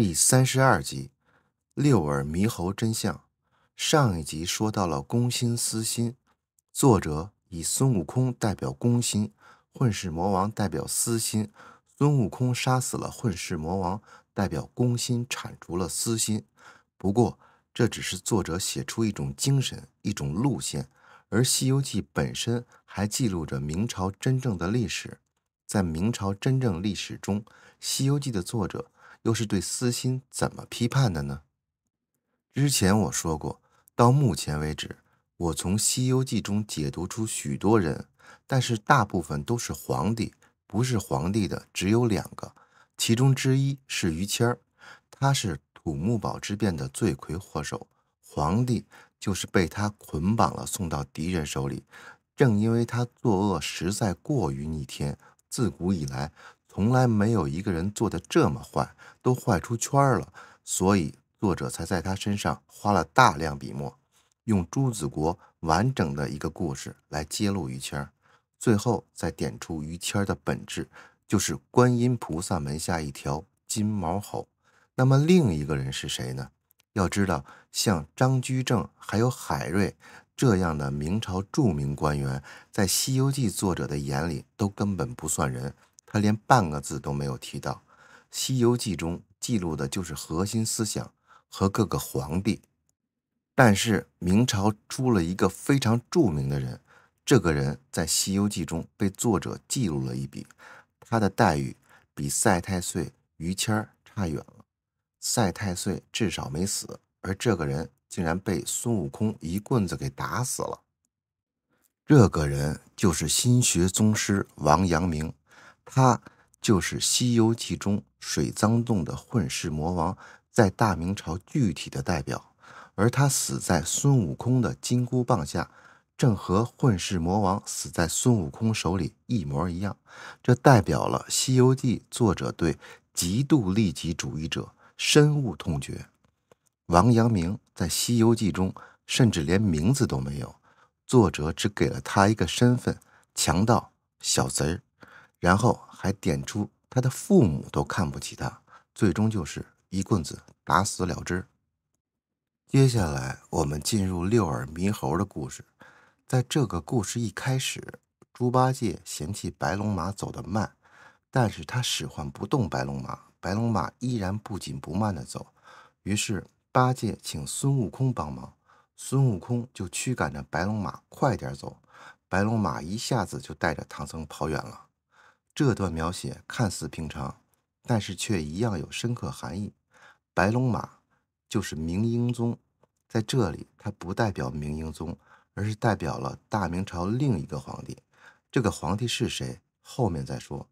第三十二集《六耳猕猴真相》上一集说到了公心私心，作者以孙悟空代表公心，混世魔王代表私心。孙悟空杀死了混世魔王，代表公心铲除了私心。不过，这只是作者写出一种精神、一种路线，而《西游记》本身还记录着明朝真正的历史。在明朝真正历史中，《西游记》的作者。又是对私心怎么批判的呢？之前我说过，到目前为止，我从《西游记》中解读出许多人，但是大部分都是皇帝，不是皇帝的只有两个，其中之一是于谦儿，他是土木堡之变的罪魁祸首，皇帝就是被他捆绑了送到敌人手里，正因为他作恶实在过于逆天。自古以来，从来没有一个人做的这么坏，都坏出圈儿了，所以作者才在他身上花了大量笔墨，用朱子国完整的一个故事来揭露于谦儿，最后再点出于谦儿的本质，就是观音菩萨门下一条金毛猴。那么另一个人是谁呢？要知道，像张居正还有海瑞。这样的明朝著名官员，在《西游记》作者的眼里都根本不算人，他连半个字都没有提到。《西游记》中记录的就是核心思想和各个皇帝。但是明朝出了一个非常著名的人，这个人在《西游记》中被作者记录了一笔，他的待遇比赛太岁于谦儿差远了。赛太岁至少没死，而这个人。竟然被孙悟空一棍子给打死了。这个人就是心学宗师王阳明，他就是《西游记》中水脏洞的混世魔王在大明朝具体的代表。而他死在孙悟空的金箍棒下，正和混世魔王死在孙悟空手里一模一样。这代表了《西游记》作者对极度利己主义者深恶痛绝。王阳明。在《西游记》中，甚至连名字都没有，作者只给了他一个身份：强盗、小贼儿，然后还点出他的父母都看不起他，最终就是一棍子打死了之。接下来，我们进入六耳猕猴的故事。在这个故事一开始，猪八戒嫌弃白龙马走得慢，但是他使唤不动白龙马，白龙马依然不紧不慢地走，于是。八戒请孙悟空帮忙，孙悟空就驱赶着白龙马快点走，白龙马一下子就带着唐僧跑远了。这段描写看似平常，但是却一样有深刻含义。白龙马就是明英宗，在这里它不代表明英宗，而是代表了大明朝另一个皇帝。这个皇帝是谁？后面再说。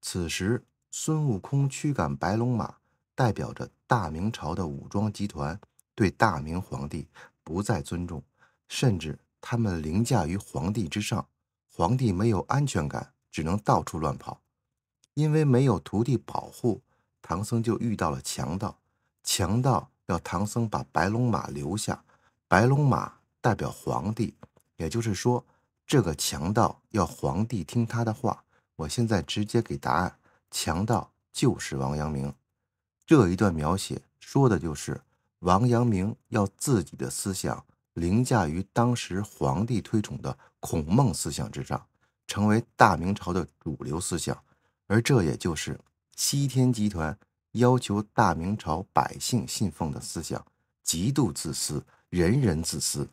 此时孙悟空驱赶白龙马。代表着大明朝的武装集团对大明皇帝不再尊重，甚至他们凌驾于皇帝之上。皇帝没有安全感，只能到处乱跑，因为没有徒弟保护，唐僧就遇到了强盗。强盗要唐僧把白龙马留下，白龙马代表皇帝，也就是说，这个强盗要皇帝听他的话。我现在直接给答案：强盗就是王阳明。这一段描写说的就是王阳明要自己的思想凌驾于当时皇帝推崇的孔孟思想之上，成为大明朝的主流思想，而这也就是西天集团要求大明朝百姓信奉的思想。极度自私，人人自私。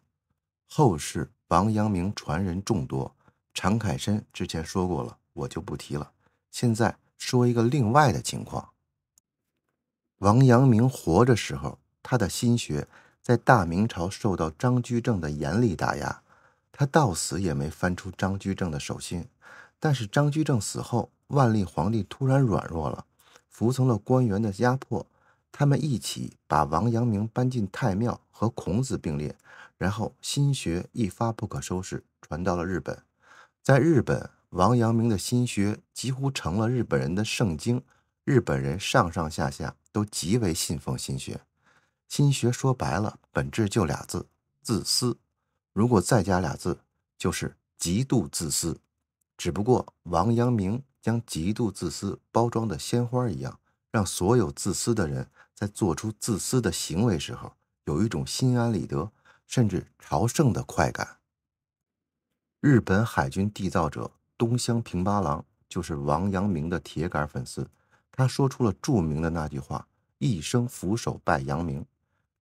后世王阳明传人众多，常凯申之前说过了，我就不提了。现在说一个另外的情况。王阳明活着时候，他的心学在大明朝受到张居正的严厉打压，他到死也没翻出张居正的手心。但是张居正死后，万历皇帝突然软弱了，服从了官员的压迫，他们一起把王阳明搬进太庙和孔子并列，然后心学一发不可收拾，传到了日本。在日本，王阳明的心学几乎成了日本人的圣经。日本人上上下下都极为信奉心学，心学说白了本质就俩字：自私。如果再加俩字，就是极度自私。只不过王阳明将极度自私包装的鲜花一样，让所有自私的人在做出自私的行为时候有一种心安理得甚至朝圣的快感。日本海军缔造者东乡平八郎就是王阳明的铁杆粉丝。他说出了著名的那句话：“一生俯首拜杨明，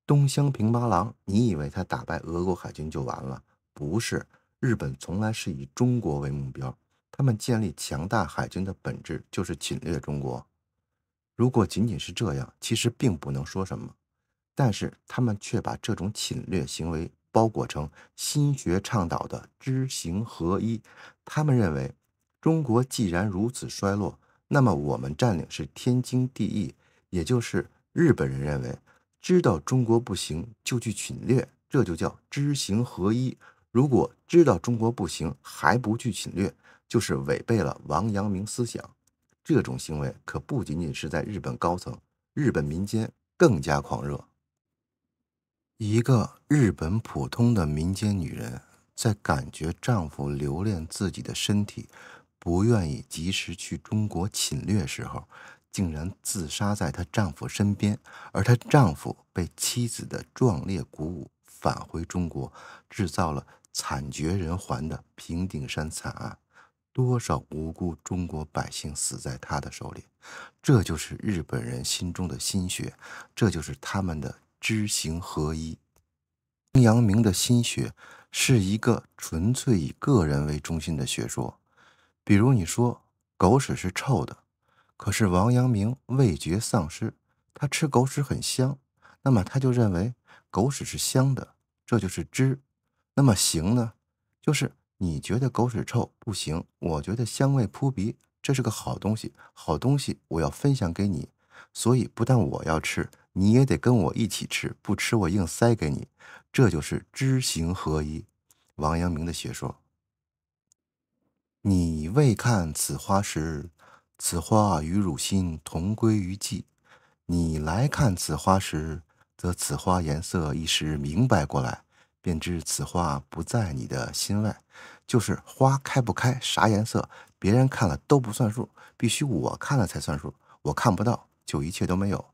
东乡平八郎。”你以为他打败俄国海军就完了？不是，日本从来是以中国为目标。他们建立强大海军的本质就是侵略中国。如果仅仅是这样，其实并不能说什么。但是他们却把这种侵略行为包裹成心学倡导的知行合一。他们认为，中国既然如此衰落。那么我们占领是天经地义，也就是日本人认为，知道中国不行就去侵略，这就叫知行合一。如果知道中国不行还不去侵略，就是违背了王阳明思想。这种行为可不仅仅是在日本高层，日本民间更加狂热。一个日本普通的民间女人，在感觉丈夫留恋自己的身体。不愿意及时去中国侵略时候，竟然自杀在她丈夫身边，而她丈夫被妻子的壮烈鼓舞，返回中国，制造了惨绝人寰的平顶山惨案，多少无辜中国百姓死在他的手里，这就是日本人心中的心血，这就是他们的知行合一。阳明的心血是一个纯粹以个人为中心的学说。比如你说狗屎是臭的，可是王阳明味觉丧失，他吃狗屎很香，那么他就认为狗屎是香的，这就是知。那么行呢？就是你觉得狗屎臭不行，我觉得香味扑鼻，这是个好东西，好东西我要分享给你，所以不但我要吃，你也得跟我一起吃，不吃我硬塞给你，这就是知行合一，王阳明的学说。你未看此花时，此花与汝心同归于寂；你来看此花时，则此花颜色一时明白过来，便知此花不在你的心外。就是花开不开，啥颜色，别人看了都不算数，必须我看了才算数。我看不到，就一切都没有。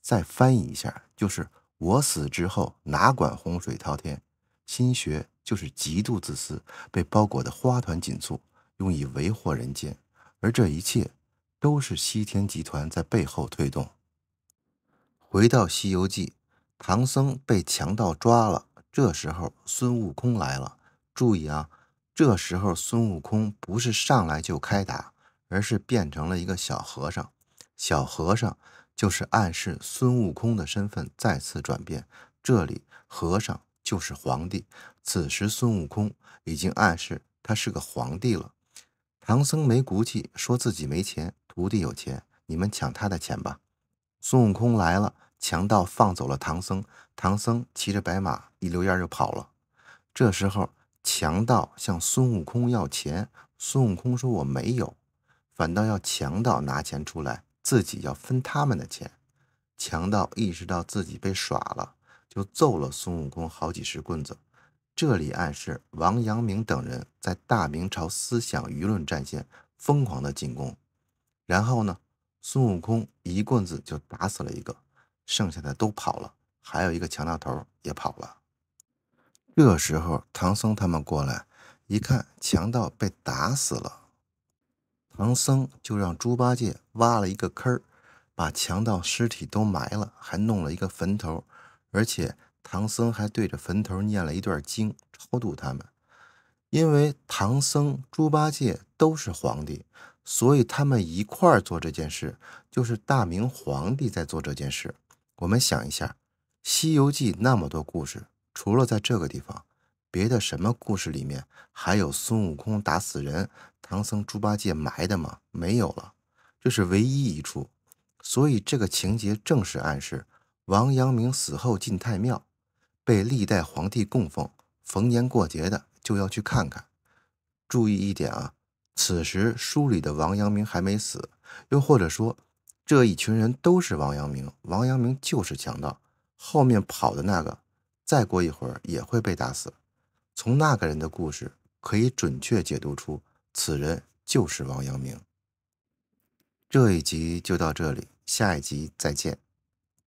再翻译一下，就是我死之后，哪管洪水滔天？心学就是极度自私，被包裹的花团锦簇。用以为祸人间，而这一切都是西天集团在背后推动。回到《西游记》，唐僧被强盗抓了，这时候孙悟空来了。注意啊，这时候孙悟空不是上来就开打，而是变成了一个小和尚。小和尚就是暗示孙悟空的身份再次转变。这里和尚就是皇帝，此时孙悟空已经暗示他是个皇帝了。唐僧没骨气，说自己没钱，徒弟有钱，你们抢他的钱吧。孙悟空来了，强盗放走了唐僧，唐僧骑着白马一溜烟就跑了。这时候，强盗向孙悟空要钱，孙悟空说我没有，反倒要强盗拿钱出来，自己要分他们的钱。强盗意识到自己被耍了，就揍了孙悟空好几十棍子。这里暗示王阳明等人在大明朝思想舆论战线疯狂的进攻，然后呢，孙悟空一棍子就打死了一个，剩下的都跑了，还有一个强盗头也跑了。这时候唐僧他们过来一看，强盗被打死了，唐僧就让猪八戒挖了一个坑儿，把强盗尸体都埋了，还弄了一个坟头，而且。唐僧还对着坟头念了一段经，超度他们。因为唐僧、猪八戒都是皇帝，所以他们一块儿做这件事，就是大明皇帝在做这件事。我们想一下，《西游记》那么多故事，除了在这个地方，别的什么故事里面还有孙悟空打死人、唐僧、猪八戒埋的吗？没有了，这是唯一一处。所以这个情节正是暗示王阳明死后进太庙。被历代皇帝供奉，逢年过节的就要去看看。注意一点啊，此时书里的王阳明还没死，又或者说这一群人都是王阳明，王阳明就是强盗。后面跑的那个，再过一会儿也会被打死。从那个人的故事可以准确解读出，此人就是王阳明。这一集就到这里，下一集再见。